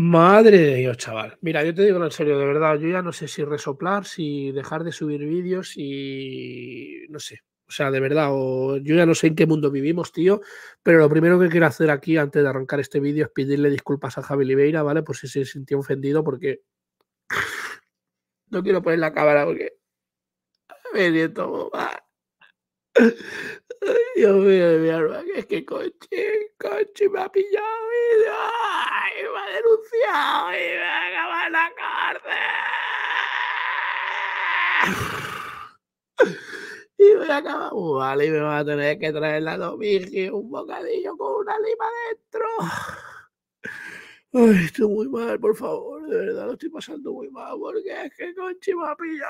Madre de Dios, chaval. Mira, yo te digo en serio, de verdad, yo ya no sé si resoplar, si dejar de subir vídeos y no sé. O sea, de verdad, o... yo ya no sé en qué mundo vivimos, tío, pero lo primero que quiero hacer aquí antes de arrancar este vídeo es pedirle disculpas a Javi Oliveira, ¿vale? Por si se sintió ofendido, porque no quiero poner la cámara porque me siento Dios mío, mi que es que cochi cochi me ha pillado y, me ha denunciado y me ha acabado la corte. Y voy a acabar pues vale, y me va a tener que traer la y un bocadillo con una lima dentro. Ay, estoy muy mal, por favor, de verdad lo estoy pasando muy mal, porque es que con me yo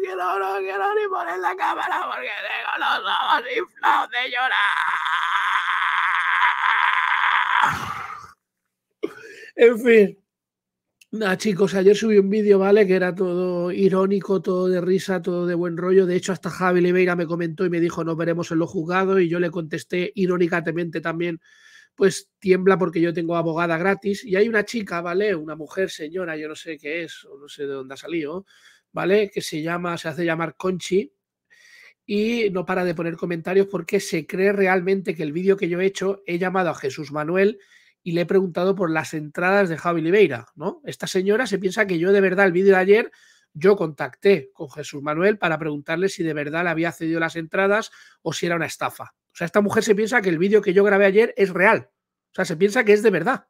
quiero, no quiero ni poner la cámara porque tengo los ojos inflados de llorar. En fin. Nada, chicos, ayer subí un vídeo, ¿vale? Que era todo irónico, todo de risa, todo de buen rollo. De hecho, hasta Javi Oliveira me comentó y me dijo, nos veremos en los juzgados. Y yo le contesté irónicamente también pues tiembla porque yo tengo abogada gratis y hay una chica, ¿vale? Una mujer, señora, yo no sé qué es, o no sé de dónde ha salido, ¿vale? Que se llama, se hace llamar Conchi y no para de poner comentarios porque se cree realmente que el vídeo que yo he hecho he llamado a Jesús Manuel y le he preguntado por las entradas de Javi Oliveira, ¿no? Esta señora se piensa que yo de verdad el vídeo de ayer yo contacté con Jesús Manuel para preguntarle si de verdad le había cedido las entradas o si era una estafa sea, esta mujer se piensa que el vídeo que yo grabé ayer es real. O sea, se piensa que es de verdad.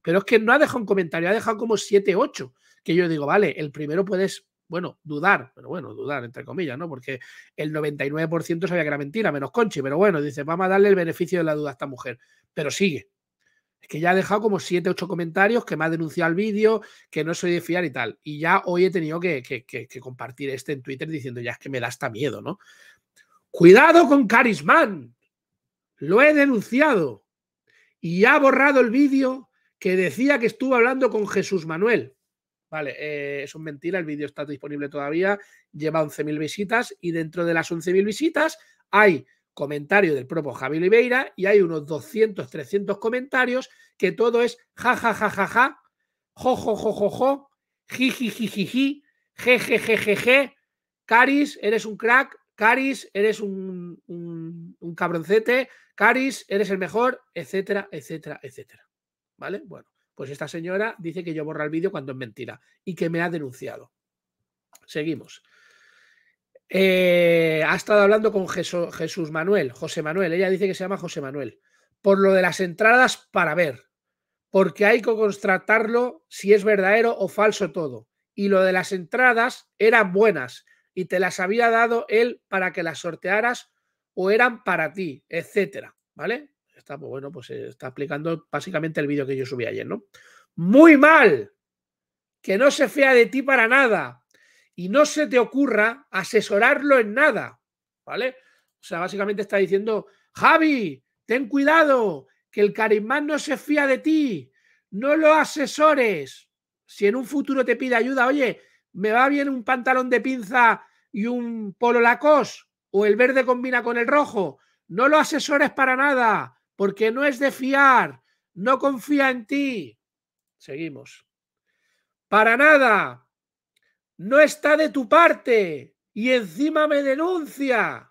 Pero es que no ha dejado un comentario, ha dejado como 7, 8. Que yo digo, vale, el primero puedes, bueno, dudar, pero bueno, dudar, entre comillas, ¿no? Porque el 99% sabía que era mentira, menos Conchi, pero bueno, dice, vamos a darle el beneficio de la duda a esta mujer. Pero sigue. Es que ya ha dejado como 7, 8 comentarios, que me ha denunciado el vídeo, que no soy de fiar y tal. Y ya hoy he tenido que, compartir este en Twitter diciendo, ya es que me da hasta miedo, ¿no? Cuidado con Carismán lo he denunciado y ha borrado el vídeo que decía que estuvo hablando con Jesús Manuel. Vale, eh, eso es mentira, el vídeo está disponible todavía, lleva 11.000 visitas y dentro de las 11.000 visitas hay comentarios del propio Javi Oliveira y hay unos 200, 300 comentarios que todo es ja, ja, ja, ja, ja, jo, jo, jo, jo, jo, Caris, eres un, un, cabroncete, Caris, eres el mejor, etcétera, etcétera, etcétera. ¿Vale? Bueno, pues esta señora dice que yo borra el vídeo cuando es mentira y que me ha denunciado. Seguimos. Eh, ha estado hablando con Jesús, Jesús Manuel, José Manuel, ella dice que se llama José Manuel, por lo de las entradas para ver, porque hay que constatarlo si es verdadero o falso todo. Y lo de las entradas eran buenas y te las había dado él para que las sortearas o eran para ti, etcétera, ¿vale? Está, pues bueno, pues eh, está explicando básicamente el vídeo que yo subí ayer, ¿no? Muy mal, que no se fea de ti para nada y no se te ocurra asesorarlo en nada, ¿vale? O sea, básicamente está diciendo, Javi, ten cuidado, que el carismán no se fía de ti, no lo asesores. Si en un futuro te pide ayuda, oye, ¿Me va bien un pantalón de pinza y un polo lacos ¿O el verde combina con el rojo? No lo asesores para nada, porque no es de fiar. No confía en ti. Seguimos. Para nada. No está de tu parte. Y encima me denuncia.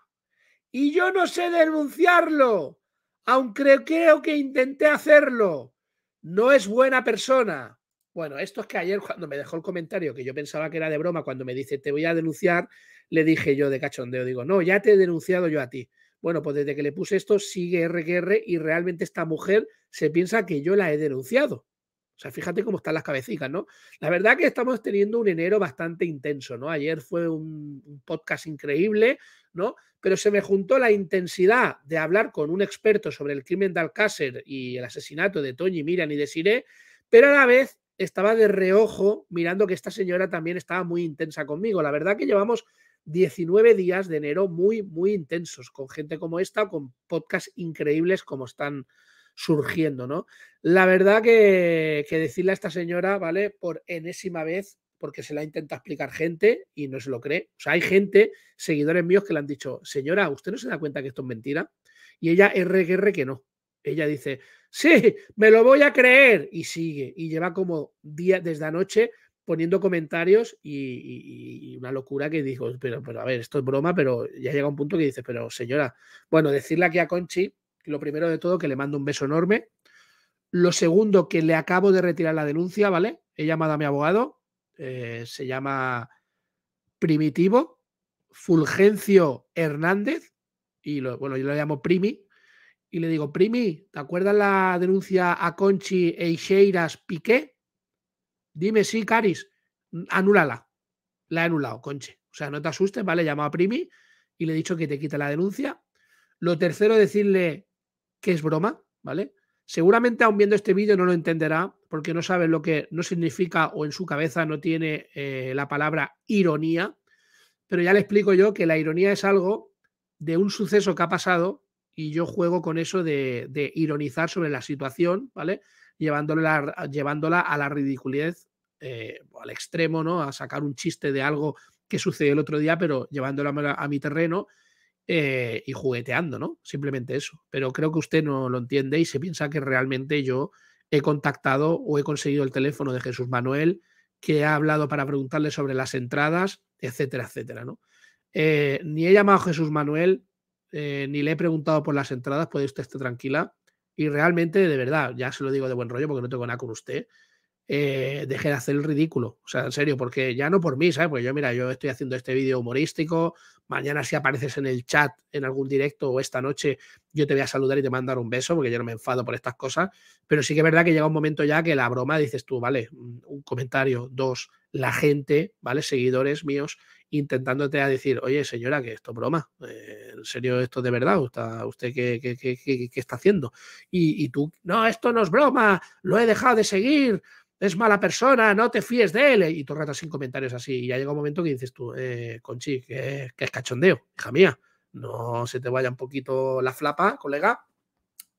Y yo no sé denunciarlo, aunque creo que intenté hacerlo. No es buena persona. Bueno, esto es que ayer cuando me dejó el comentario que yo pensaba que era de broma, cuando me dice te voy a denunciar, le dije yo de cachondeo, digo, no, ya te he denunciado yo a ti. Bueno, pues desde que le puse esto sigue RQR y realmente esta mujer se piensa que yo la he denunciado. O sea, fíjate cómo están las cabecitas, ¿no? La verdad que estamos teniendo un enero bastante intenso, ¿no? Ayer fue un, podcast increíble, ¿no? Pero se me juntó la intensidad de hablar con un experto sobre el crimen de Alcácer y el asesinato de Toñi, Miran y de Siré, pero a la vez estaba de reojo mirando que esta señora también estaba muy intensa conmigo. La verdad que llevamos 19 días de enero muy, muy intensos con gente como esta, con podcasts increíbles como están surgiendo, ¿no? La verdad que, decirle a esta señora, ¿vale? Por enésima vez, porque se la intenta explicar gente y no se lo cree. O sea, hay gente, seguidores míos, que le han dicho, señora, ¿usted no se da cuenta que esto es mentira? Y ella, R, que no. Ella dice, sí, me lo voy a creer. Y sigue, y lleva como día desde anoche poniendo comentarios y, una locura que dijo, pero, pero a ver, esto es broma, pero ya llega un punto que dice, pero señora, bueno, decirle aquí a Conchi, lo primero de todo, que le mando un beso enorme. Lo segundo, que le acabo de retirar la denuncia, ¿vale? He llamado a mi abogado, eh, se llama Primitivo, Fulgencio Hernández, y bueno, yo lo llamo Primi, y le digo, Primi, ¿te acuerdas la denuncia a Conchi e Eixeiras Piqué? Dime sí, Caris, anúlala. La he anulado, Conchi. O sea, no te asustes, ¿vale? Llamó a Primi y le he dicho que te quita la denuncia. Lo tercero, decirle que es broma, ¿vale? Seguramente aún viendo este vídeo no lo entenderá porque no sabe lo que no significa o en su cabeza no tiene eh, la palabra ironía, pero ya le explico yo que la ironía es algo de un suceso que ha pasado y yo juego con eso de, ironizar sobre la situación, ¿vale? Llevándola, llevándola a la ridiculez, eh, al extremo, ¿no? A sacar un chiste de algo que sucedió el otro día, pero llevándola a mi terreno eh, y jugueteando, ¿no? Simplemente eso. Pero creo que usted no lo entiende y se piensa que realmente yo he contactado o he conseguido el teléfono de Jesús Manuel, que ha hablado para preguntarle sobre las entradas, etcétera, etcétera, ¿no? Eh, ni he llamado a Jesús Manuel, eh, ni le he preguntado por las entradas, puede usted estar tranquila. Y realmente, de verdad, ya se lo digo de buen rollo porque no tengo nada con usted, eh, deje de hacer el ridículo. O sea, en serio, porque ya no por mí, ¿sabes? Porque yo, mira, yo estoy haciendo este vídeo humorístico, mañana si apareces en el chat, en algún directo o esta noche, yo te voy a saludar y te mandar un beso, porque yo no me enfado por estas cosas, pero sí que es verdad que llega un momento ya que la broma dices tú, vale, mm, un comentario, dos, la gente, ¿vale? Seguidores míos intentándote a decir, oye señora, que esto broma, eh, en serio esto de verdad, usted, qué, qué, está haciendo. Y, tú, no, esto no es broma, lo he dejado de seguir, es mala persona, no te fíes de él. Y tú ratas sin comentarios así. Y ya llega un momento que dices tú, eh, Conchi, que es cachondeo, hija mía, no se te vaya un poquito la flapa, colega,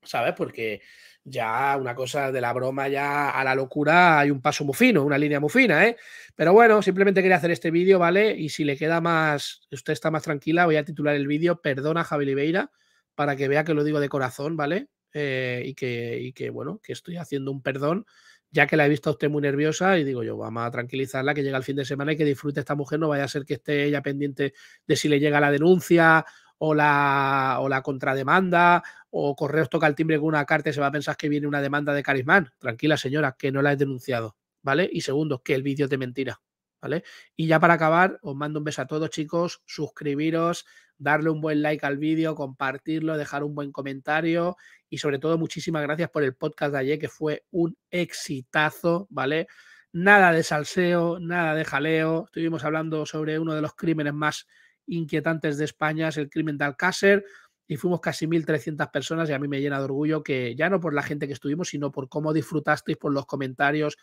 ¿sabes? Porque ya una cosa de la broma ya a la locura hay un paso muy fino, una línea muy fina, ¿eh? Pero bueno, simplemente quería hacer este vídeo, ¿vale? Y si le queda más, usted está más tranquila, voy a titular el vídeo Perdona Javi Oliveira para que vea que lo digo de corazón, ¿vale? Eh, y, que, y que, bueno, que estoy haciendo un perdón, ya que la he visto a usted muy nerviosa y digo yo, vamos a tranquilizarla, que llega el fin de semana y que disfrute esta mujer, no vaya a ser que esté ella pendiente de si le llega la denuncia o la, o la contrademanda o correos toca el timbre con una carta y se va a pensar que viene una demanda de Carismán. Tranquila señora, que no la he denunciado, ¿vale? Y segundo, que el vídeo te mentira. ¿Vale? Y ya para acabar, os mando un beso a todos, chicos. Suscribiros, darle un buen like al vídeo, compartirlo, dejar un buen comentario y sobre todo muchísimas gracias por el podcast de ayer que fue un exitazo, ¿vale? Nada de salseo, nada de jaleo. Estuvimos hablando sobre uno de los crímenes más inquietantes de España es el crimen de Alcácer y fuimos casi 1.300 personas y a mí me llena de orgullo que ya no por la gente que estuvimos, sino por cómo disfrutasteis, por los comentarios,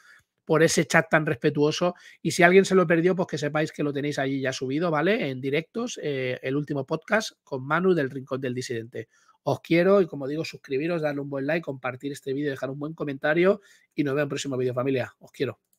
por ese chat tan respetuoso. Y si alguien se lo perdió, pues que sepáis que lo tenéis allí ya subido, ¿vale? En directos, eh, el último podcast con Manu del Rincón del Disidente. Os quiero y como digo, suscribiros, darle un buen like, compartir este vídeo, dejar un buen comentario y nos vemos en el próximo vídeo familia. Os quiero.